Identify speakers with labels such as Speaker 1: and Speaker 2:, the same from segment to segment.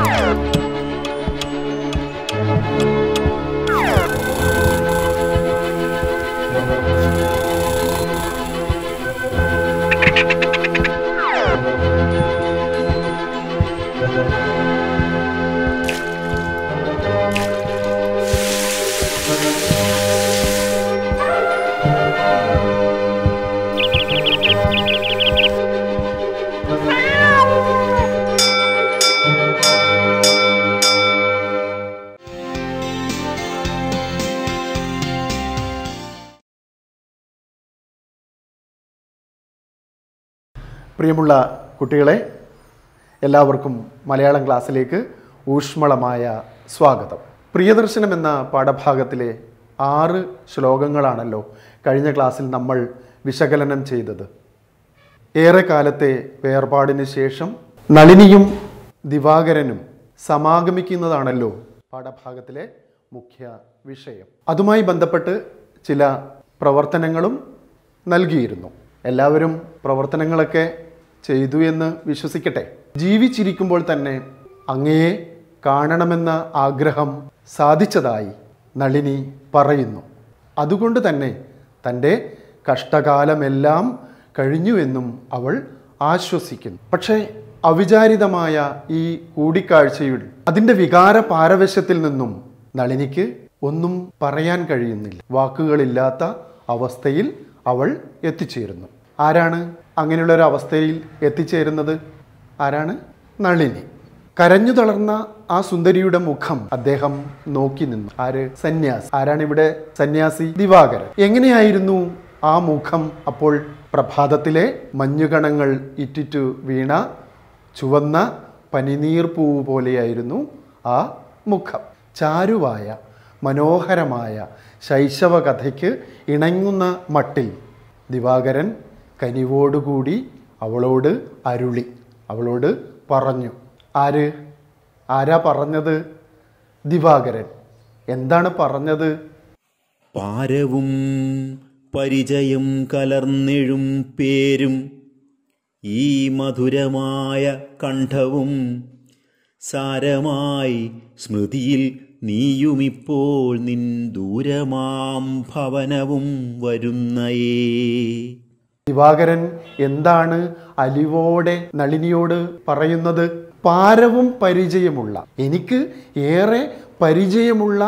Speaker 1: Oh!
Speaker 2: പ്രിയമുള്ള കുട്ടികളെ എല്ലാവർക്കും മലയാളം ക്ലാസ്സിലേക്ക് ഊഷ്മളമായ സ്വാഗതം പ്രിയദർശനം എന്ന പാഠഭാഗത്തിലെ ആറ് ശ്ലോകങ്ങളാണല്ലോ കഴിഞ്ഞ ക്ലാസ്സിൽ നമ്മൾ വിശകലനം ചെയ്തത് ഏറെക്കാലത്തെ വേർപാടിന് ശേഷം നളിനിയും ദിവാകരനും സമാഗമിക്കുന്നതാണല്ലോ പാഠഭാഗത്തിലെ മുഖ്യ വിഷയം അതുമായി ബന്ധപ്പെട്ട് ചില പ്രവർത്തനങ്ങളും നൽകിയിരുന്നു എല്ലാവരും പ്രവർത്തനങ്ങളൊക്കെ ചെയ്തു എന്ന് വിശ്വസിക്കട്ടെ ജീവിച്ചിരിക്കുമ്പോൾ തന്നെ അങ്ങയെ കാണണമെന്ന ആഗ്രഹം സാധിച്ചതായി നളിനി പറയുന്നു അതുകൊണ്ട് തന്നെ തൻ്റെ കഷ്ടകാലമെല്ലാം കഴിഞ്ഞുവെന്നും അവൾ ആശ്വസിക്കുന്നു പക്ഷേ അവിചാരിതമായ ഈ കൂടിക്കാഴ്ചയിൽ അതിൻ്റെ വികാര പാരവശ്യത്തിൽ നിന്നും നളിനിക്ക് ഒന്നും പറയാൻ കഴിയുന്നില്ല വാക്കുകളില്ലാത്ത അവസ്ഥയിൽ അവൾ എത്തിച്ചേരുന്നു ആരാണ് അങ്ങനെയുള്ള ഒരു അവസ്ഥയിൽ എത്തിച്ചേരുന്നത് ആരാണ് നളിനി കരഞ്ഞു തളർന്ന ആ സുന്ദരിയുടെ മുഖം അദ്ദേഹം നോക്കി നിന്നു ആര് സന്യാസി ആരാണ് ഇവിടെ സന്യാസി ദിവാകരൻ എങ്ങനെയായിരുന്നു ആ മുഖം അപ്പോൾ പ്രഭാതത്തിലെ മഞ്ഞുകണങ്ങൾ ഇറ്റിറ്റു വീണ ചുവന്ന പനിനീർ പൂവ് പോലെയായിരുന്നു ആ മുഖം ചാരുവായ മനോഹരമായ ശൈശവ കഥയ്ക്ക് ഇണങ്ങുന്ന മട്ടിൽ ദിവാകരൻ കനിവോടുകൂടി അവളോട് അരുളി അവളോട് പറഞ്ഞു ആര് ആരാ പറഞ്ഞത് ദിവാകരൻ
Speaker 1: എന്താണ് പറഞ്ഞത് പാരവും പരിചയം കലർന്നിഴും പേരും ഈ മധുരമായ കണ്ഠവും സാരമായി സ്മൃതിയിൽ നീയുമിപ്പോൾ നിൻ ദൂരമാം ഭവനവും വരുന്നയേ ദിവാകരൻ എന്താണ് അലിവോടെ നളിനിയോട്
Speaker 2: പറയുന്നത് പാരവും പരിചയമുള്ള എനിക്ക് ഏറെ പരിചയമുള്ള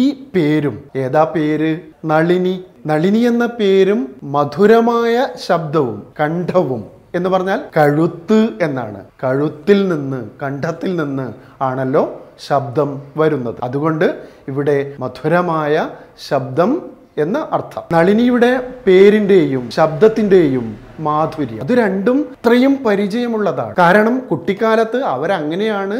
Speaker 2: ഈ പേരും ഏതാ പേര് നളിനി നളിനി എന്ന പേരും മധുരമായ ശബ്ദവും കണ്ഠവും എന്ന് പറഞ്ഞാൽ കഴുത്ത് എന്നാണ് കഴുത്തിൽ നിന്ന് കണ്ഠത്തിൽ നിന്ന് ആണല്ലോ ശബ്ദം വരുന്നത് അതുകൊണ്ട് ഇവിടെ മധുരമായ ശബ്ദം എന്ന് അർത്ഥം നളിനിയുടെ പേരിന്റെയും ശബ്ദത്തിന്റെയും മാധുര്യം അത് രണ്ടും ഇത്രയും പരിചയമുള്ളതാണ് കാരണം കുട്ടിക്കാലത്ത് അവരങ്ങനെയാണ്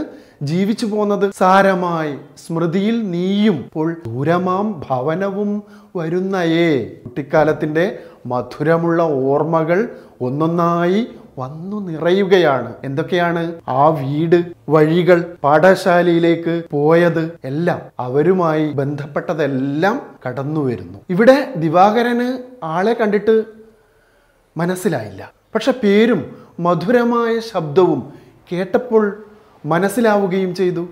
Speaker 2: ജീവിച്ചു പോന്നത് സാരമായി സ്മൃതിയിൽ നീയും ഇപ്പോൾ ദൂരമാം ഭവനവും വരുന്നയേ കുട്ടിക്കാലത്തിന്റെ മധുരമുള്ള ഓർമ്മകൾ ഒന്നൊന്നായി വന്നു നിറയുകയാണ് എന്തൊക്കെയാണ് ആ വീട് വഴികൾ പാഠശാലയിലേക്ക് പോയത് എല്ലാം അവരുമായി ബന്ധപ്പെട്ടതെല്ലാം കടന്നു വരുന്നു ഇവിടെ ദിവാകരന് ആളെ കണ്ടിട്ട് മനസ്സിലായില്ല പക്ഷെ പേരും മധുരമായ ശബ്ദവും കേട്ടപ്പോൾ മനസ്സിലാവുകയും ചെയ്തു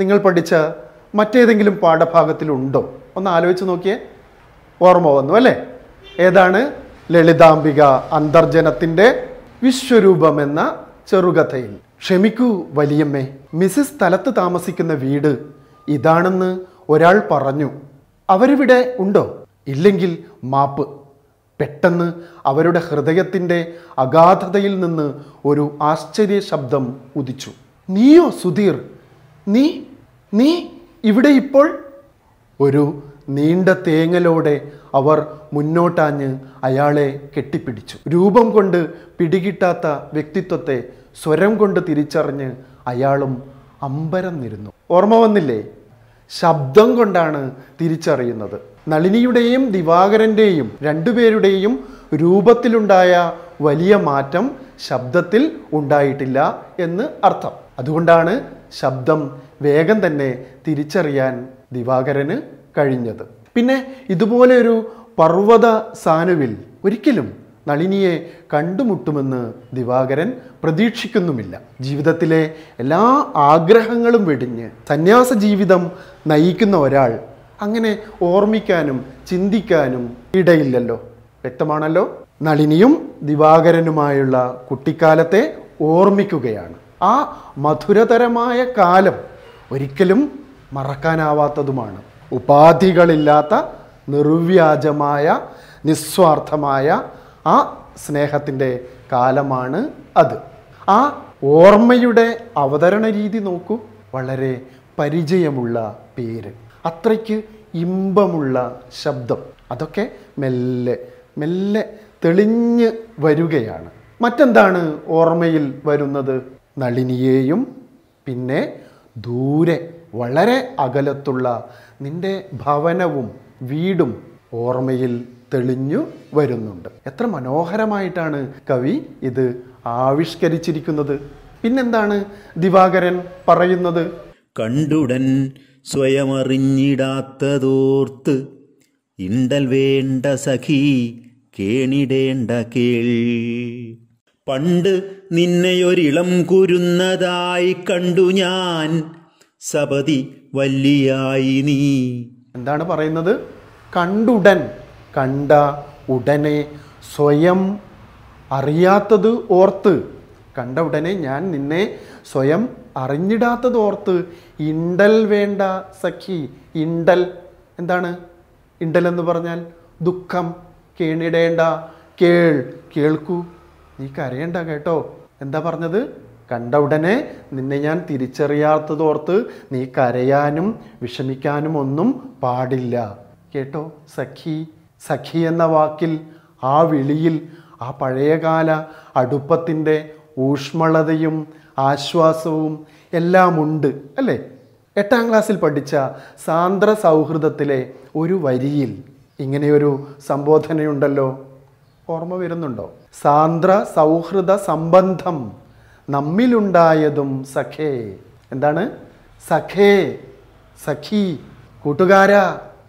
Speaker 2: നിങ്ങൾ പഠിച്ച മറ്റേതെങ്കിലും പാഠഭാഗത്തിലുണ്ടോ ഒന്ന് ആലോചിച്ച് നോക്കിയേ ഓർമ്മ വന്നു അല്ലേ ഏതാണ് ലളിതാംബിക അന്തർജനത്തിൻ്റെ വിശ്വരൂപമെന്ന ചെറുകഥയിൽ ക്ഷമിക്കൂ വലിയമ്മേ മിസ്സിസ് സ്ഥലത്ത് താമസിക്കുന്ന വീട് ഇതാണെന്ന് ഒരാൾ പറഞ്ഞു അവരിവിടെ ഉണ്ടോ ഇല്ലെങ്കിൽ മാപ്പ് പെട്ടെന്ന് അവരുടെ ഹൃദയത്തിൻ്റെ അഗാധതയിൽ നിന്ന് ഒരു ആശ്ചര്യ ശബ്ദം ഉദിച്ചു നീയോ സുധീർ നീ നീ ഇവിടെ ഇപ്പോൾ ഒരു നീണ്ട തേങ്ങലോടെ അവർ മുന്നോട്ടാഞ്ഞ് അയാളെ കെട്ടിപ്പിടിച്ചു രൂപം കൊണ്ട് പിടികിട്ടാത്ത വ്യക്തിത്വത്തെ സ്വരം കൊണ്ട് തിരിച്ചറിഞ്ഞ് അയാളും അമ്പരന്നിരുന്നു ഓർമ്മ വന്നില്ലേ ശബ്ദം കൊണ്ടാണ് തിരിച്ചറിയുന്നത് നളിനിയുടെയും ദിവാകരൻ്റെയും രണ്ടുപേരുടെയും രൂപത്തിലുണ്ടായ വലിയ മാറ്റം ശബ്ദത്തിൽ ഉണ്ടായിട്ടില്ല എന്ന് അർത്ഥം അതുകൊണ്ടാണ് ശബ്ദം വേഗം തന്നെ തിരിച്ചറിയാൻ ദിവാകരന് കഴിഞ്ഞത് പിന്നെ ഇതുപോലെയൊരു പർവ്വത സാനുവിൽ ഒരിക്കലും നളിനിയെ കണ്ടുമുട്ടുമെന്ന് ദിവാകരൻ പ്രതീക്ഷിക്കുന്നുമില്ല ജീവിതത്തിലെ എല്ലാ ആഗ്രഹങ്ങളും വെടിഞ്ഞ് സന്യാസ ജീവിതം നയിക്കുന്ന ഒരാൾ അങ്ങനെ ഓർമ്മിക്കാനും ചിന്തിക്കാനും ഇടയില്ലല്ലോ വ്യക്തമാണല്ലോ നളിനിയും ദിവാകരനുമായുള്ള കുട്ടിക്കാലത്തെ ഓർമ്മിക്കുകയാണ് ആ മധുരതരമായ കാലം ഒരിക്കലും മറക്കാനാവാത്തതുമാണ് ഉപാധികളില്ലാത്ത നിർവ്യാജമായ നിസ്വാർത്ഥമായ ആ സ്നേഹത്തിൻ്റെ കാലമാണ് അത് ആ ഓർമ്മയുടെ അവതരണ രീതി നോക്കൂ വളരെ പരിചയമുള്ള പേര് അത്രയ്ക്ക് ഇമ്പമുള്ള ശബ്ദം അതൊക്കെ മെല്ലെ മെല്ലെ തെളിഞ്ഞ് വരികയാണ് മറ്റെന്താണ് ഓർമ്മയിൽ വരുന്നത് നളിനിയെയും പിന്നെ ദൂരെ വളരെ അകലത്തുള്ള നിൻ്റെ ഭവനവും വീടും ഓർമ്മയിൽ തെളിഞ്ഞു വരുന്നുണ്ട് എത്ര മനോഹരമായിട്ടാണ് കവി ഇത് ആവിഷ്കരിച്ചിരിക്കുന്നത്
Speaker 1: പിന്നെന്താണ് ദിവാകരൻ പറയുന്നത് കണ്ടുടൻ സ്വയമറിഞ്ഞിടാത്തതോർത്ത് ഇണ്ടൽ വേണ്ട സഖി കേണിടേണ്ട കേൾ പണ്ട് നിന്നെയൊരിളം കുരുന്നതായി കണ്ടു ഞാൻ സപതി വല്ലിയായി നീ എന്താണ് പറയുന്നത് കണ്ടുടൻ കണ്ട ഉടനെ
Speaker 2: സ്വയം അറിയാത്തത് ഓർത്ത് കണ്ട ഉടനെ ഞാൻ നിന്നെ സ്വയം അറിഞ്ഞിടാത്തത് ഓർത്ത് ഇണ്ടൽ വേണ്ട സഖി ഇണ്ടൽ എന്താണ് ഇണ്ടൽ എന്ന് പറഞ്ഞാൽ ദുഃഖം കേണിടേണ്ട കേൾ കേൾക്കൂ നീ കരയണ്ട കേട്ടോ എന്താ പറഞ്ഞത് കണ്ട ഉടനെ നിന്നെ ഞാൻ തിരിച്ചറിയാത്തതോർത്ത് നീ കരയാനും വിഷമിക്കാനും ഒന്നും പാടില്ല കേട്ടോ സഖി സഖി എന്ന വാക്കിൽ ആ വിളിയിൽ ആ പഴയകാല അടുപ്പത്തിൻ്റെ ഊഷ്മളതയും ആശ്വാസവും എല്ലാം ഉണ്ട് അല്ലേ എട്ടാം ക്ലാസ്സിൽ പഠിച്ച സാന്ദ്ര സൗഹൃദത്തിലെ ഒരു വരിയിൽ ഇങ്ങനെയൊരു സംബോധനയുണ്ടല്ലോ ഓർമ്മ വരുന്നുണ്ടോ സാന്ദ്ര സൗഹൃദ സംബന്ധം നമ്മിലുണ്ടായതും സഖേ എന്താണ് സഖേ സഖി കൂട്ടുകാര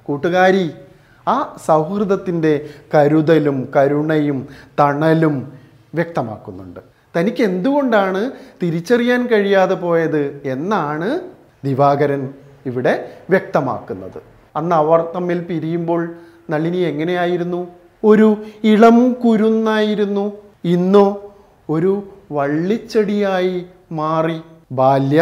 Speaker 2: കൂട്ടുകാരി ആ സൗഹൃദത്തിൻ്റെ കരുതലും കരുണയും തണലും വ്യക്തമാക്കുന്നുണ്ട് തനിക്ക് എന്തുകൊണ്ടാണ് തിരിച്ചറിയാൻ കഴിയാതെ പോയത് എന്നാണ് ദിവാകരൻ ഇവിടെ വ്യക്തമാക്കുന്നത് അന്ന് അവർ തമ്മിൽ പിരിയുമ്പോൾ നളിനി എങ്ങനെയായിരുന്നു ഒരു ഇളം കുരുന്നായിരുന്നു ഇന്നോ ഒരു വള്ളിച്ചെടിയായി മാറി ബാല്യ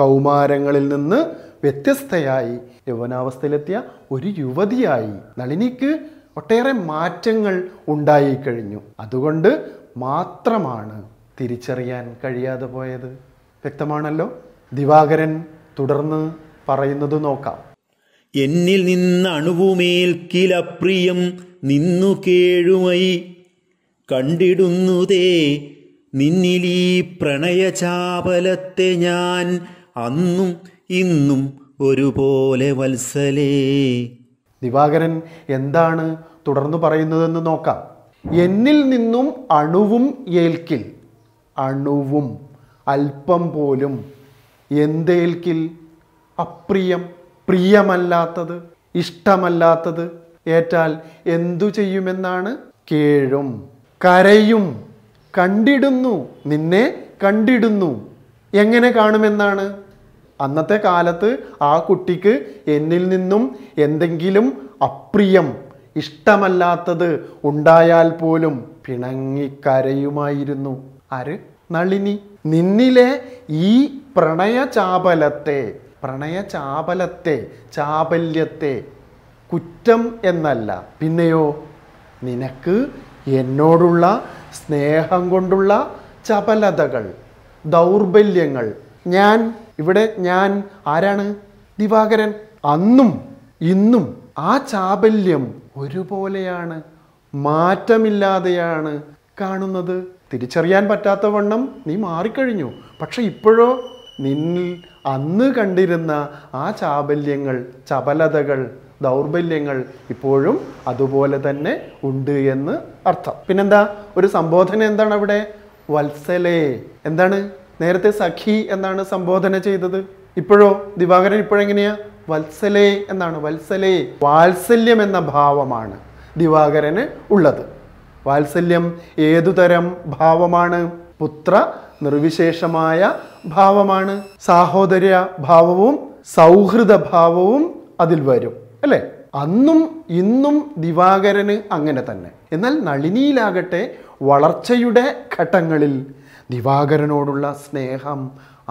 Speaker 2: കൗമാരങ്ങളിൽ നിന്ന് വ്യത്യസ്തയായി യൗവനാവസ്ഥയിലെത്തിയ ഒരു യുവതിയായി നളിനിക്ക് ഒട്ടേറെ മാറ്റങ്ങൾ ഉണ്ടായി അതുകൊണ്ട് മാത്രമാണ് തിരിച്ചറിയാൻ കഴിയാതെ
Speaker 1: പോയത് വ്യക്തമാണല്ലോ ദിവാകരൻ തുടർന്ന് പറയുന്നത് നോക്കാം എന്നിൽ നിന്നണുവുമേൽ കിലപ്രിയം നിന്നു കേഴുമൈ കണ്ടിടുന്നുതേ നിന്നിലീ പ്രണയചാപലത്തെ ഞാൻ അന്നും ഇന്നും ഒരുപോലെ വത്സലേ ദിവാകരൻ എന്താണ് തുടർന്ന് പറയുന്നതെന്ന് നോക്കാം
Speaker 2: എന്നിൽ നിന്നും അണുവും ഏൽക്കിൽ അണുവും അല്പം പോലും എന്തേൽക്കിൽ അപ്രിയം പ്രിയമല്ലാത്തത് ഇഷ്ടമല്ലാത്തത് ഏറ്റാൽ എന്തു ചെയ്യുമെന്നാണ് കേഴും കരയും കണ്ടിടുന്നു നിന്നെ കണ്ടിടുന്നു എങ്ങനെ കാണുമെന്നാണ് അന്നത്തെ കാലത്ത് ആ കുട്ടിക്ക് എന്നിൽ നിന്നും എന്തെങ്കിലും അപ്രിയം ഇഷ്ടമല്ലാത്തത് ഉണ്ടായാൽ പോലും പിണങ്ങിക്കരയുമായിരുന്നു ആര് നളിനി നിന്നിലെ ഈ പ്രണയചാപലത്തെ പ്രണയചാപലത്തെ ചാപല്യത്തെ കുറ്റം എന്നല്ല പിന്നെയോ നിനക്ക് എന്നോടുള്ള സ്നേഹം കൊണ്ടുള്ള ചപലതകൾ ദൗർബല്യങ്ങൾ ഞാൻ ഇവിടെ ഞാൻ ആരാണ് ദിവാകരൻ അന്നും ഇന്നും ആ ചാബല്യം ഒരുപോലെയാണ് മാറ്റമില്ലാതെയാണ് കാണുന്നത് തിരിച്ചറിയാൻ പറ്റാത്ത വണ്ണം നീ മാറിക്കഴിഞ്ഞു പക്ഷെ ഇപ്പോഴോ നിന്നിൽ അന്ന് കണ്ടിരുന്ന ആ ചാബല്യങ്ങൾ ചപലതകൾ ദൗർബല്യങ്ങൾ ഇപ്പോഴും അതുപോലെ തന്നെ ഉണ്ട് എന്ന് അർത്ഥം പിന്നെന്താ ഒരു സംബോധന എന്താണ് അവിടെ വത്സലേ എന്താണ് നേരത്തെ സഖി എന്നാണ് സംബോധന ചെയ്തത് ഇപ്പോഴോ ദിവാകരൻ ഇപ്പോഴെങ്ങനെയാ വത്സലേ എന്നാണ് വത്സലേ വാത്സല്യം എന്ന ഭാവമാണ് ദിവാകരന് ഉള്ളത് വാത്സല്യം ഏതുതരം ഭാവമാണ് പുത്ര നിർവിശേഷമായ ഭാവമാണ് സാഹോദര്യ ഭാവവും സൗഹൃദ ഭാവവും അതിൽ വരും അല്ലേ അന്നും ഇന്നും ദിവാകരന് അങ്ങനെ തന്നെ എന്നാൽ നളിനിയിലാകട്ടെ വളർച്ചയുടെ ഘട്ടങ്ങളിൽ ദിവാകരനോടുള്ള സ്നേഹം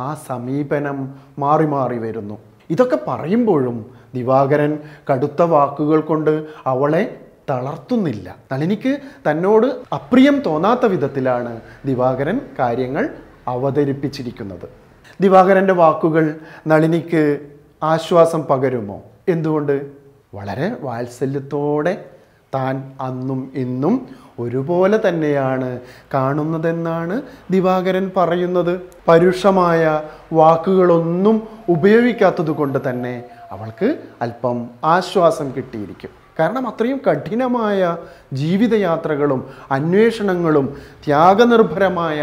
Speaker 2: ആ സമീപനം മാറി മാറി വരുന്നു ഇതൊക്കെ പറയുമ്പോഴും ദിവാകരൻ കടുത്ത വാക്കുകൾ കൊണ്ട് അവളെ തളർത്തുന്നില്ല നളിനിക്ക് തന്നോട് അപ്രിയം തോന്നാത്ത വിധത്തിലാണ് ദിവാകരൻ കാര്യങ്ങൾ അവതരിപ്പിച്ചിരിക്കുന്നത് ദിവാകരൻ്റെ വാക്കുകൾ നളിനിക്ക് ആശ്വാസം പകരുമോ എന്തുകൊണ്ട് വളരെ വാത്സല്യത്തോടെ താൻ അന്നും ഇന്നും ഒരുപോലെ തന്നെയാണ് കാണുന്നതെന്നാണ് ദിവാകരൻ പറയുന്നത് പരുഷമായ വാക്കുകളൊന്നും ഉപയോഗിക്കാത്തത് കൊണ്ട് തന്നെ അവൾക്ക് അല്പം ആശ്വാസം കിട്ടിയിരിക്കും കാരണം അത്രയും കഠിനമായ ജീവിതയാത്രകളും അന്വേഷണങ്ങളും ത്യാഗനിർഭരമായ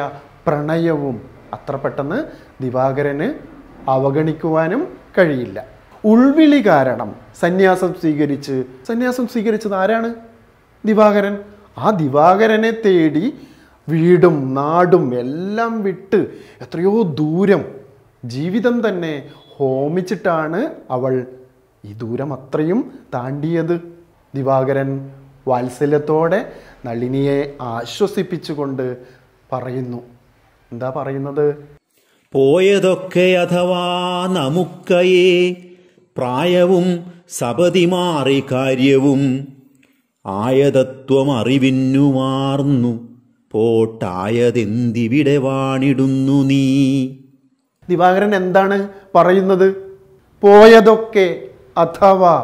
Speaker 2: പ്രണയവും അത്ര പെട്ടെന്ന് ദിവാകരന് അവഗണിക്കുവാനും കഴിയില്ല ഉൾവിളി കാരണം സന്യാസം സ്വീകരിച്ച് സന്യാസം സ്വീകരിച്ചത് ആരാണ് ദിവാകരൻ ആ ദിവാകരനെ തേടി വീടും നാടും എല്ലാം വിട്ട് എത്രയോ ദൂരം ജീവിതം തന്നെ ഹോമിച്ചിട്ടാണ് അവൾ ഈ ദൂരം അത്രയും താണ്ടിയത് ദിവാകരൻ വാത്സല്യത്തോടെ നളിനിയെ ആശ്വസിപ്പിച്ചുകൊണ്ട് പറയുന്നു എന്താ പറയുന്നത്
Speaker 1: പോയതൊക്കെ അഥവാ നമുക്കയേ പ്രായവും സപതി മാറി കാര്യവും ആയതത്വം അറിവിന്നുമാർന്നു പോട്ടായതെന്തിവിടെ വാണിടുന്നു നീ ദിവാകരൻ എന്താണ് പറയുന്നത് പോയതൊക്കെ
Speaker 2: അഥവാ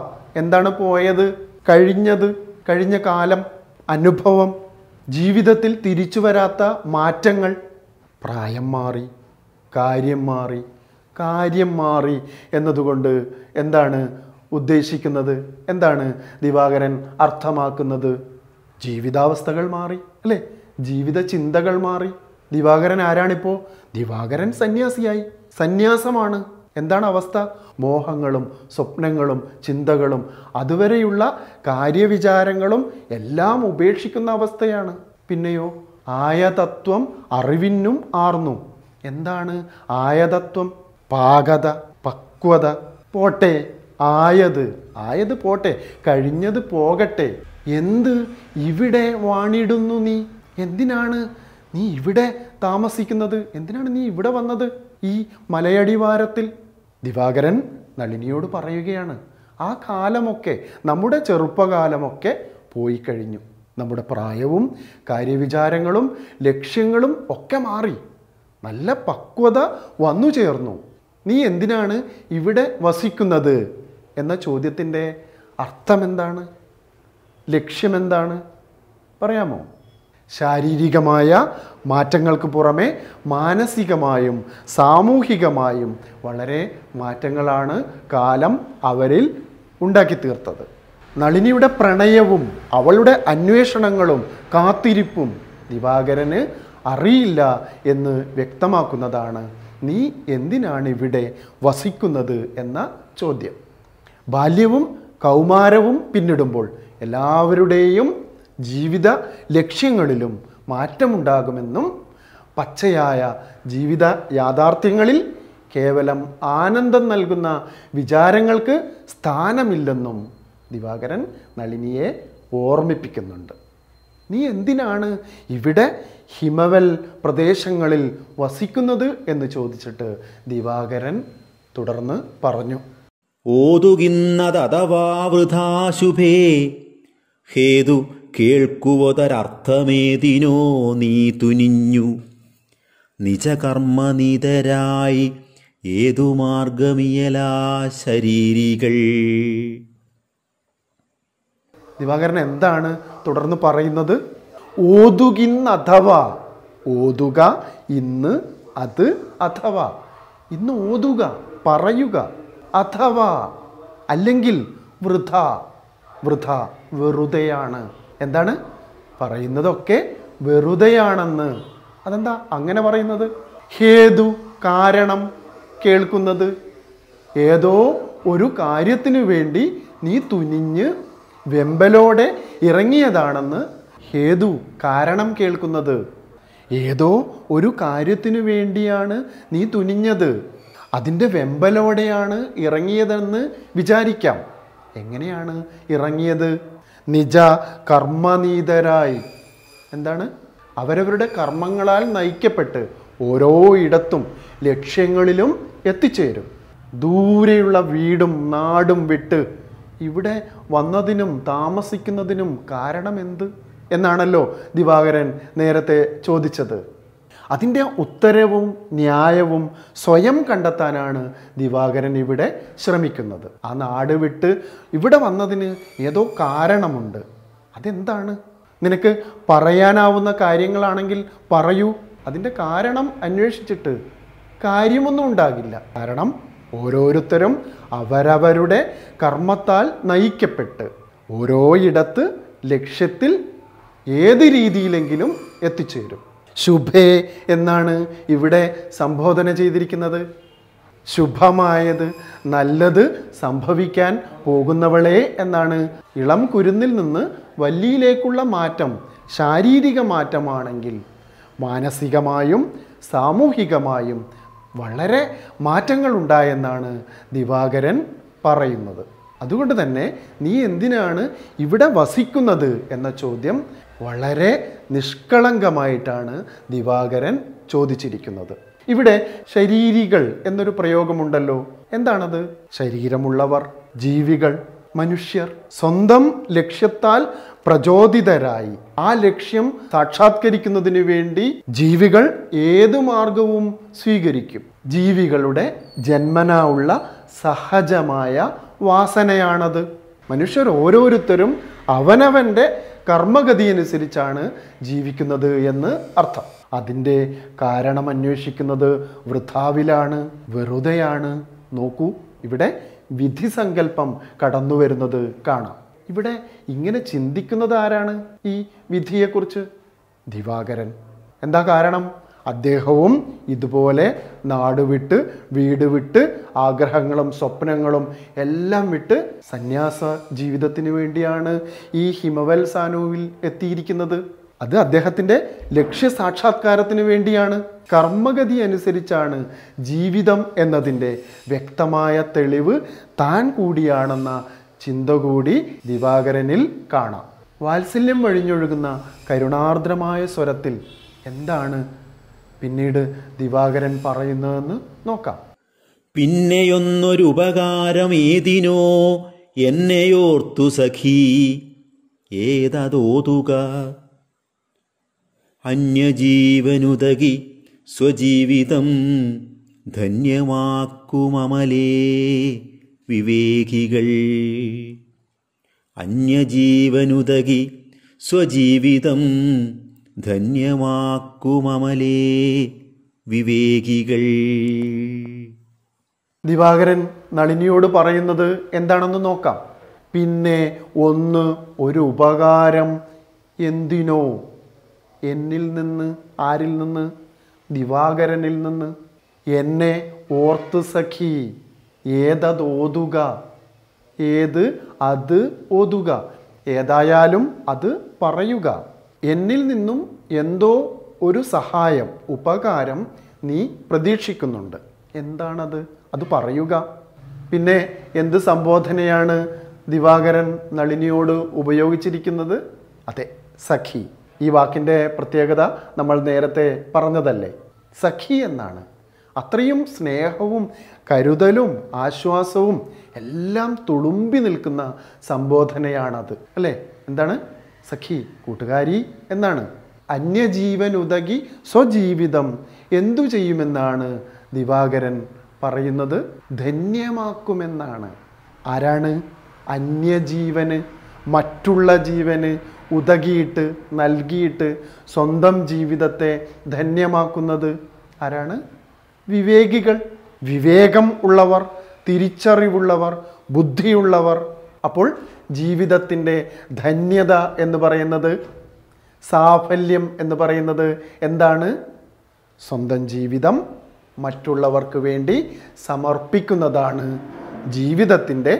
Speaker 2: എന്താണ് പോയത് കഴിഞ്ഞത് കഴിഞ്ഞ കാലം അനുഭവം ജീവിതത്തിൽ തിരിച്ചു വരാത്ത മാറ്റങ്ങൾ പ്രായം മാറി കാര്യം മാറി കാര്യം മാറി എന്നതുകൊണ്ട് എന്താണ് ഉദ്ദേശിക്കുന്നത് എന്താണ് ദിവാകരൻ അർത്ഥമാക്കുന്നത് ജീവിതാവസ്ഥകൾ മാറി അല്ലേ ജീവിത ചിന്തകൾ മാറി ദിവാകരൻ ആരാണിപ്പോൾ ദിവാകരൻ സന്യാസിയായി സന്യാസമാണ് എന്താണ് അവസ്ഥ മോഹങ്ങളും സ്വപ്നങ്ങളും ചിന്തകളും അതുവരെയുള്ള കാര്യവിചാരങ്ങളും എല്ലാം ഉപേക്ഷിക്കുന്ന അവസ്ഥയാണ് പിന്നെയോ ആയതത്വം അറിവിനും ആർന്നു എന്താണ് ആയതത്വം പാകത പക്വത പോട്ടെ ആയത് ആയത് പോട്ടെ കഴിഞ്ഞത് പോകട്ടെ എന്ത് ഇവിടെ വാണിടുന്നു നീ എന്തിനാണ് നീ ഇവിടെ താമസിക്കുന്നത് എന്തിനാണ് നീ ഇവിടെ വന്നത് ഈ മലയടിവാരത്തിൽ ദിവാകരൻ നളിനിയോട് പറയുകയാണ് ആ കാലമൊക്കെ നമ്മുടെ ചെറുപ്പകാലമൊക്കെ പോയി കഴിഞ്ഞു നമ്മുടെ പ്രായവും കാര്യവിചാരങ്ങളും ലക്ഷ്യങ്ങളും ഒക്കെ മാറി നല്ല പക്വത വന്നു ചേർന്നു നീ എന്തിനാണ് ഇവിടെ വസിക്കുന്നത് എന്ന ചോദ്യത്തിൻ്റെ അർത്ഥമെന്താണ് ലക്ഷ്യമെന്താണ് പറയാമോ ശാരീരികമായ മാറ്റങ്ങൾക്ക് പുറമെ മാനസികമായും സാമൂഹികമായും വളരെ മാറ്റങ്ങളാണ് കാലം അവരിൽ ഉണ്ടാക്കി തീർത്തത് നളിനിയുടെ പ്രണയവും അവളുടെ അന്വേഷണങ്ങളും കാത്തിരിപ്പും ദിവാകരന് അറിയില്ല എന്ന് വ്യക്തമാക്കുന്നതാണ് നീ എന്തിനാണ് ഇവിടെ വസിക്കുന്നത് എന്ന ചോദ്യം ബാല്യവും കൗമാരവും പിന്നിടുമ്പോൾ എല്ലാവരുടെയും ജീവിത ലക്ഷ്യങ്ങളിലും മാറ്റമുണ്ടാകുമെന്നും പച്ചയായ ജീവിത യാഥാർത്ഥ്യങ്ങളിൽ കേവലം ആനന്ദം നൽകുന്ന വിചാരങ്ങൾക്ക് സ്ഥാനമില്ലെന്നും ദിവാകരൻ നളിനിയെ ഓർമ്മിപ്പിക്കുന്നുണ്ട് നീ എന്തിനാണ് ഇവിടെ ഹിമവൽ പ്രദേശങ്ങളിൽ വസിക്കുന്നത് എന്ന് ചോദിച്ചിട്ട് ദിവാകരൻ തുടർന്ന് പറഞ്ഞു
Speaker 1: ഓതുകിന്നതവാവൃതാശുഭേ ഹേതു കേൾക്കുവതരർത്ഥമേതിനോ നീ തുനിഞ്ഞു നിജകർമ്മനിതരായി ഏതു മാർഗമിയലാ ശരീരികൾ
Speaker 2: ദിവാകരൻ എന്താണ് തുടർന്ന് പറയുന്നത് ഓതുകിൻ അഥവാ ഓതുക ഇന്ന് അത് അഥവാ ഇന്ന് ഓതുക പറയുക അഥവാ അല്ലെങ്കിൽ വൃഥ വൃഥ വെറുതെയാണ് എന്താണ് പറയുന്നതൊക്കെ വെറുതെയാണെന്ന് അതെന്താ അങ്ങനെ പറയുന്നത് ഹേതു കാരണം കേൾക്കുന്നത് ഏതോ ഒരു കാര്യത്തിനു വേണ്ടി നീ തുനിഞ്ഞ് വെമ്പലോടെ ഇറങ്ങിയതാണെന്ന് ഹേതു കാരണം കേൾക്കുന്നത് ഏതോ ഒരു കാര്യത്തിനു വേണ്ടിയാണ് നീ തുനിഞ്ഞത് അതിൻ്റെ വെമ്പലോടെയാണ് ഇറങ്ങിയതെന്ന് വിചാരിക്കാം എങ്ങനെയാണ് ഇറങ്ങിയത് നിജ കർമ്മനീതരായി എന്താണ് അവരവരുടെ കർമ്മങ്ങളാൽ നയിക്കപ്പെട്ട് ഓരോ ഇടത്തും ലക്ഷ്യങ്ങളിലും എത്തിച്ചേരും ദൂരെയുള്ള വീടും നാടും വിട്ട് ഇവിടെ വന്നതിനും താമസിക്കുന്നതിനും കാരണമെന്ത് എന്നാണല്ലോ ദിവാകരൻ നേരത്തെ ചോദിച്ചത് അതിൻ്റെ ഉത്തരവും ന്യായവും സ്വയം കണ്ടെത്താനാണ് ദിവാകരൻ ഇവിടെ ശ്രമിക്കുന്നത് ആ നാട് വിട്ട് ഇവിടെ വന്നതിന് ഏതോ കാരണമുണ്ട് അതെന്താണ് നിനക്ക് പറയാനാവുന്ന കാര്യങ്ങളാണെങ്കിൽ പറയൂ അതിൻ്റെ കാരണം അന്വേഷിച്ചിട്ട് കാര്യമൊന്നും ഉണ്ടാകില്ല കാരണം ഓരോരുത്തരും അവരവരുടെ കർമ്മത്താൽ നയിക്കപ്പെട്ട് ഓരോ ഇടത്ത് ലക്ഷ്യത്തിൽ ഏത് രീതിയിലെങ്കിലും എത്തിച്ചേരും ശുഭേ എന്നാണ് ഇവിടെ സംബോധന ചെയ്തിരിക്കുന്നത് ശുഭമായത് നല്ലത് സംഭവിക്കാൻ പോകുന്നവളെ എന്നാണ് ഇളം കുരുന്നിൽ നിന്ന് വല്ലിയിലേക്കുള്ള മാറ്റം ശാരീരിക മാറ്റമാണെങ്കിൽ മാനസികമായും സാമൂഹികമായും വളരെ മാറ്റങ്ങൾ ഉണ്ടായെന്നാണ് ദിവാകരൻ പറയുന്നത് അതുകൊണ്ട് തന്നെ നീ എന്തിനാണ് ഇവിടെ വസിക്കുന്നത് എന്ന ചോദ്യം വളരെ നിഷ്കളങ്കമായിട്ടാണ് ദിവാകരൻ ചോദിച്ചിരിക്കുന്നത് ഇവിടെ ശരീരികൾ എന്നൊരു പ്രയോഗമുണ്ടല്ലോ എന്താണത് ശരീരമുള്ളവർ ജീവികൾ മനുഷ്യർ സ്വന്തം ലക്ഷ്യത്താൽ പ്രചോദിതരായി ആ ലക്ഷ്യം സാക്ഷാത്കരിക്കുന്നതിന് വേണ്ടി ജീവികൾ ഏത് മാർഗവും സ്വീകരിക്കും ജീവികളുടെ ജന്മനാ ഉള്ള സഹജമായ വാസനയാണത് മനുഷ്യർ ഓരോരുത്തരും അവനവൻ്റെ കർമ്മഗതി അനുസരിച്ചാണ് ജീവിക്കുന്നത് എന്ന് അർത്ഥം അതിൻ്റെ കാരണം അന്വേഷിക്കുന്നത് വൃഥാവിലാണ് വെറുതെയാണ് നോക്കൂ ഇവിടെ വിധിസങ്കല്പം കടന്നു വരുന്നത് കാണാം ഇവിടെ ഇങ്ങനെ ചിന്തിക്കുന്നത് ആരാണ് ഈ വിധിയെക്കുറിച്ച് ദിവാകരൻ എന്താ കാരണം അദ്ദേഹവും ഇതുപോലെ നാട് വിട്ട് വീട് വിട്ട് ആഗ്രഹങ്ങളും സ്വപ്നങ്ങളും എല്ലാം വിട്ട് സന്യാസ ജീവിതത്തിന് വേണ്ടിയാണ് ഈ ഹിമവൽ സാനുവിൽ എത്തിയിരിക്കുന്നത് അത് അദ്ദേഹത്തിൻ്റെ സാക്ഷാത്കാരത്തിന് വേണ്ടിയാണ് കർമ്മഗതി അനുസരിച്ചാണ് ജീവിതം എന്നതിൻ്റെ വ്യക്തമായ തെളിവ് താൻ കൂടിയാണെന്ന ചിന്ത കൂടി ദിവാകരനിൽ കാണാം വാത്സല്യം വഴിഞ്ഞൊഴുകുന്ന കരുണാർദ്രമായ സ്വരത്തിൽ എന്താണ് പിന്നീട് ദിവാകരൻ പറയുന്നതെന്ന്
Speaker 1: നോക്കാം പിന്നെയൊന്നൊരുപകാരം ഉപകാരം ഏതിനോ എന്നെയോർത്തു സഖീ ഏതതോതുക അന്യജീവനുതകി സ്വജീവിതം ധന്യവാക്കുമലേ വിവേകികൾ അന്യജീവനുതകി സ്വജീവിതം ധന്യവാക്കുമലേ വിവേകികൾ ദിവാകരൻ നളിനിയോട് പറയുന്നത് എന്താണെന്ന്
Speaker 2: നോക്കാം പിന്നെ ഒന്ന് ഒരു ഉപകാരം എന്തിനോ എന്നിൽ നിന്ന് ആരിൽ നിന്ന് ദിവാകരനിൽ നിന്ന് എന്നെ ഓർത്ത് സഖി ഏതത് ഓതുക ഏത് അത് ഓതുക ഏതായാലും അത് പറയുക എന്നിൽ നിന്നും എന്തോ ഒരു സഹായം ഉപകാരം നീ പ്രതീക്ഷിക്കുന്നുണ്ട് എന്താണത് അത് പറയുക പിന്നെ എന്ത് സംബോധനയാണ് ദിവാകരൻ നളിനിയോട് ഉപയോഗിച്ചിരിക്കുന്നത് അതെ സഖി ഈ വാക്കിൻ്റെ പ്രത്യേകത നമ്മൾ നേരത്തെ പറഞ്ഞതല്ലേ സഖി എന്നാണ് അത്രയും സ്നേഹവും കരുതലും ആശ്വാസവും എല്ലാം തുളുമ്പി നിൽക്കുന്ന സംബോധനയാണത് അല്ലേ എന്താണ് സഖി കൂട്ടുകാരി എന്നാണ് അന്യജീവൻ ഉതകി സ്വജീവിതം എന്തു ചെയ്യുമെന്നാണ് ദിവാകരൻ പറയുന്നത് ധന്യമാക്കുമെന്നാണ് ആരാണ് അന്യജീവന് മറ്റുള്ള ജീവന് ഉതകിയിട്ട് നൽകിയിട്ട് സ്വന്തം ജീവിതത്തെ ധന്യമാക്കുന്നത് ആരാണ് വിവേകികൾ വിവേകം ഉള്ളവർ തിരിച്ചറിവുള്ളവർ ബുദ്ധിയുള്ളവർ അപ്പോൾ ജീവിതത്തിൻ്റെ ധന്യത എന്ന് പറയുന്നത് സാഫല്യം എന്ന് പറയുന്നത് എന്താണ് സ്വന്തം ജീവിതം മറ്റുള്ളവർക്ക് വേണ്ടി സമർപ്പിക്കുന്നതാണ് ജീവിതത്തിൻ്റെ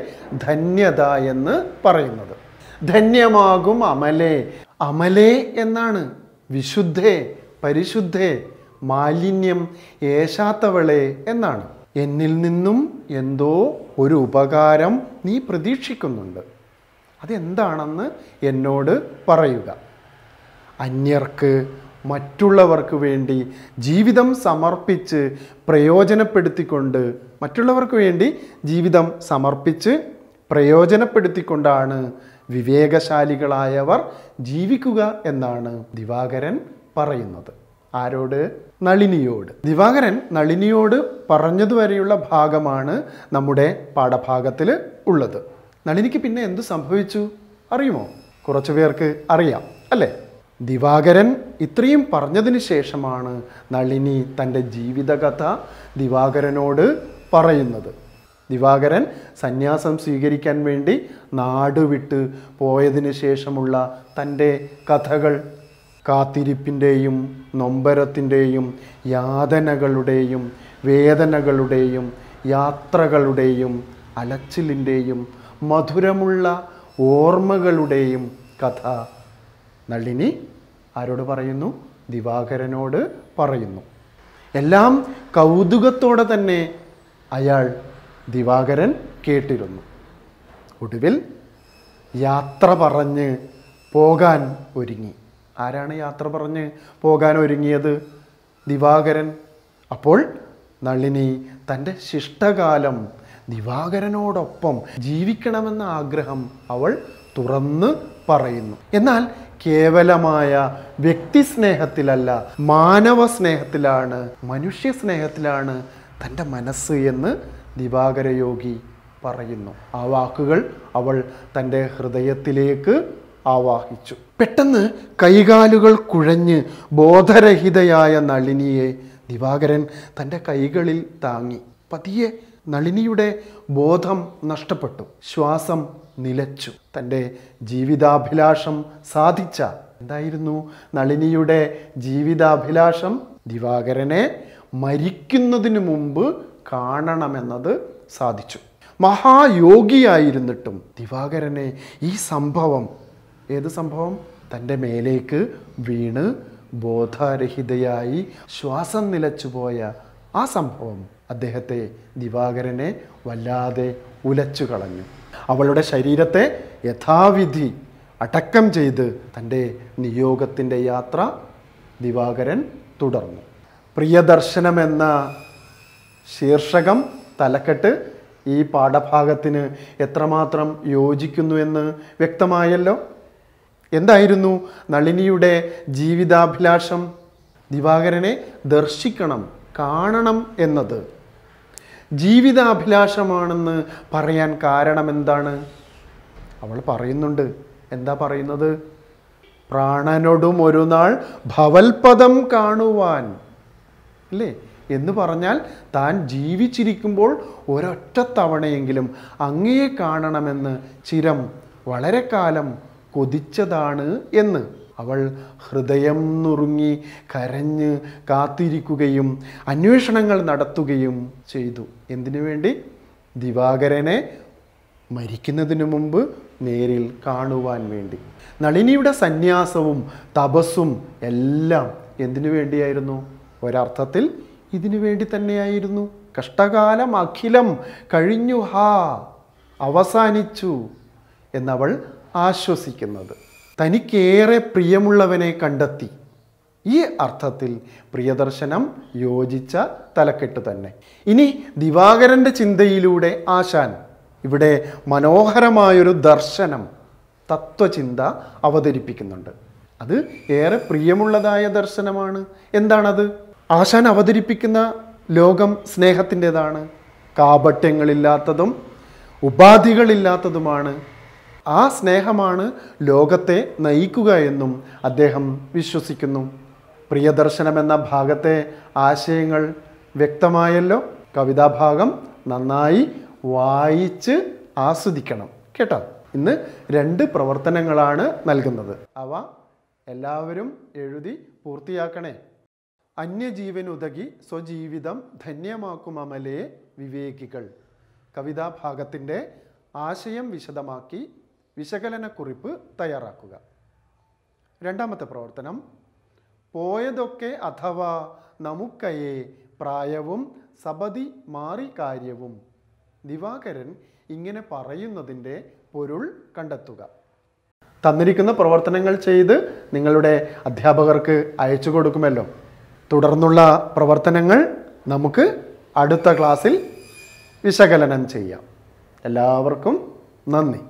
Speaker 2: ധന്യത എന്ന് പറയുന്നത് ധന്യമാകും അമലേ അമലേ എന്നാണ് വിശുദ്ധേ പരിശുദ്ധേ മാലിന്യം ഏശാത്തവളെ എന്നാണ് എന്നിൽ നിന്നും എന്തോ ഒരു ഉപകാരം നീ പ്രതീക്ഷിക്കുന്നുണ്ട് അതെന്താണെന്ന് എന്നോട് പറയുക അന്യർക്ക് മറ്റുള്ളവർക്ക് വേണ്ടി ജീവിതം സമർപ്പിച്ച് പ്രയോജനപ്പെടുത്തിക്കൊണ്ട് മറ്റുള്ളവർക്ക് വേണ്ടി ജീവിതം സമർപ്പിച്ച് പ്രയോജനപ്പെടുത്തിക്കൊണ്ടാണ് വിവേകശാലികളായവർ ജീവിക്കുക എന്നാണ് ദിവാകരൻ പറയുന്നത് ആരോട് നളിനിയോട് ദിവാകരൻ നളിനിയോട് പറഞ്ഞതുവരെയുള്ള ഭാഗമാണ് നമ്മുടെ പാഠഭാഗത്തിൽ ഉള്ളത് നളിനിക്ക് പിന്നെ എന്ത് സംഭവിച്ചു അറിയുമോ കുറച്ചു പേർക്ക് അറിയാം അല്ലേ ദിവാകരൻ ഇത്രയും പറഞ്ഞതിന് ശേഷമാണ് നളിനി തൻ്റെ ജീവിതകഥ ദിവാകരനോട് പറയുന്നത് ദിവാകരൻ സന്യാസം സ്വീകരിക്കാൻ വേണ്ടി നാടുവിട്ട് പോയതിന് ശേഷമുള്ള തൻ്റെ കഥകൾ കാത്തിരിപ്പിൻ്റെയും നൊമ്പരത്തിൻ്റെയും യാതനകളുടെയും വേദനകളുടെയും യാത്രകളുടെയും അലച്ചിലിൻ്റെയും മധുരമുള്ള ഓർമ്മകളുടെയും കഥ നളിനി ആരോട് പറയുന്നു ദിവാകരനോട് പറയുന്നു എല്ലാം കൗതുകത്തോടെ തന്നെ അയാൾ ദിവാകരൻ കേട്ടിരുന്നു ഒടുവിൽ യാത്ര പറഞ്ഞ് പോകാൻ ഒരുങ്ങി ആരാണ് യാത്ര പറഞ്ഞ് പോകാൻ ഒരുങ്ങിയത് ദിവാകരൻ അപ്പോൾ നളിനി തൻ്റെ ശിഷ്ടകാലം ദിവാകരനോടൊപ്പം ജീവിക്കണമെന്ന ആഗ്രഹം അവൾ തുറന്ന് പറയുന്നു എന്നാൽ കേവലമായ വ്യക്തി സ്നേഹത്തിലല്ല മാനവ സ്നേഹത്തിലാണ് മനുഷ്യ സ്നേഹത്തിലാണ് തൻ്റെ മനസ്സ് എന്ന് ദിവാകരയോഗി പറയുന്നു ആ വാക്കുകൾ അവൾ തൻ്റെ ഹൃദയത്തിലേക്ക് ആവാഹിച്ചു പെട്ടെന്ന് കൈകാലുകൾ കുഴഞ്ഞ് ബോധരഹിതയായ നളിനിയെ ദിവാകരൻ തൻ്റെ കൈകളിൽ താങ്ങി പതിയെ നളിനിയുടെ ബോധം നഷ്ടപ്പെട്ടു ശ്വാസം നിലച്ചു തൻ്റെ ജീവിതാഭിലാഷം സാധിച്ച എന്തായിരുന്നു നളിനിയുടെ ജീവിതാഭിലാഷം ദിവാകരനെ മരിക്കുന്നതിനു മുമ്പ് കാണണമെന്നത് സാധിച്ചു മഹായോഗിയായിരുന്നിട്ടും ദിവാകരനെ ഈ സംഭവം ഏത് സംഭവം തൻ്റെ മേലേക്ക് വീണ് ബോധാരഹിതയായി ശ്വാസം നിലച്ചുപോയ ആ സംഭവം അദ്ദേഹത്തെ ദിവാകരനെ വല്ലാതെ ഉലച്ചു കളഞ്ഞു അവളുടെ ശരീരത്തെ യഥാവിധി അടക്കം ചെയ്ത് തൻ്റെ നിയോഗത്തിൻ്റെ യാത്ര ദിവാകരൻ തുടർന്നു പ്രിയദർശനം എന്ന ശീർഷകം തലക്കെട്ട് ഈ പാഠഭാഗത്തിന് എത്രമാത്രം യോജിക്കുന്നുവെന്ന് വ്യക്തമായല്ലോ എന്തായിരുന്നു നളിനിയുടെ ജീവിതാഭിലാഷം ദിവാകരനെ ദർശിക്കണം കാണണം എന്നത് ജീവിതാഭിലാഷമാണെന്ന് പറയാൻ കാരണം എന്താണ് അവൾ പറയുന്നുണ്ട് എന്താ പറയുന്നത് പ്രാണനോടും ഒരു നാൾ ഭവൽപദം കാണുവാൻ അല്ലേ എന്ന് പറഞ്ഞാൽ താൻ ജീവിച്ചിരിക്കുമ്പോൾ ഒരൊറ്റ തവണയെങ്കിലും അങ്ങയെ കാണണമെന്ന് ചിരം വളരെ കാലം കൊതിച്ചതാണ് എന്ന് അവൾ ഹൃദയം നുറുങ്ങി കരഞ്ഞ് കാത്തിരിക്കുകയും അന്വേഷണങ്ങൾ നടത്തുകയും ചെയ്തു എന്തിനു വേണ്ടി ദിവാകരനെ മരിക്കുന്നതിനു മുമ്പ് നേരിൽ കാണുവാൻ വേണ്ടി നളിനിയുടെ സന്യാസവും തപസ്സും എല്ലാം എന്തിനു വേണ്ടിയായിരുന്നു ഒരർത്ഥത്തിൽ ഇതിനു വേണ്ടി തന്നെയായിരുന്നു കഷ്ടകാലം അഖിലം കഴിഞ്ഞു ഹാ അവസാനിച്ചു എന്നവൾ ആശ്വസിക്കുന്നത് തനിക്കേറെ പ്രിയമുള്ളവനെ കണ്ടെത്തി ഈ അർത്ഥത്തിൽ പ്രിയദർശനം യോജിച്ച തലക്കെട്ട് തന്നെ ഇനി ദിവാകരൻ്റെ ചിന്തയിലൂടെ ആശാൻ ഇവിടെ മനോഹരമായൊരു ദർശനം തത്വചിന്ത അവതരിപ്പിക്കുന്നുണ്ട് അത് ഏറെ പ്രിയമുള്ളതായ ദർശനമാണ് എന്താണത് ആശാൻ അവതരിപ്പിക്കുന്ന ലോകം സ്നേഹത്തിൻ്റെതാണ് കാപട്യങ്ങളില്ലാത്തതും ഉപാധികളില്ലാത്തതുമാണ് ആ സ്നേഹമാണ് ലോകത്തെ നയിക്കുക എന്നും അദ്ദേഹം വിശ്വസിക്കുന്നു പ്രിയദർശനം എന്ന ഭാഗത്തെ ആശയങ്ങൾ വ്യക്തമായല്ലോ കവിതാഭാഗം നന്നായി വായിച്ച് ആസ്വദിക്കണം കേട്ടോ ഇന്ന് രണ്ട് പ്രവർത്തനങ്ങളാണ് നൽകുന്നത് അവ എല്ലാവരും എഴുതി പൂർത്തിയാക്കണേ അന്യജീവനുതകി സ്വജീവിതം ധന്യമാക്കും അമലേ വിവേകികൾ കവിതാഭാഗത്തിൻ്റെ ആശയം വിശദമാക്കി വിശകലനക്കുറിപ്പ് തയ്യാറാക്കുക രണ്ടാമത്തെ പ്രവർത്തനം പോയതൊക്കെ അഥവാ നമുക്കയെ പ്രായവും സബതി മാറി കാര്യവും ദിവാകരൻ ഇങ്ങനെ പറയുന്നതിൻ്റെ പൊരുൾ കണ്ടെത്തുക തന്നിരിക്കുന്ന പ്രവർത്തനങ്ങൾ ചെയ്ത് നിങ്ങളുടെ അധ്യാപകർക്ക് അയച്ചു കൊടുക്കുമല്ലോ തുടർന്നുള്ള പ്രവർത്തനങ്ങൾ നമുക്ക്
Speaker 1: അടുത്ത ക്ലാസ്സിൽ വിശകലനം ചെയ്യാം എല്ലാവർക്കും നന്ദി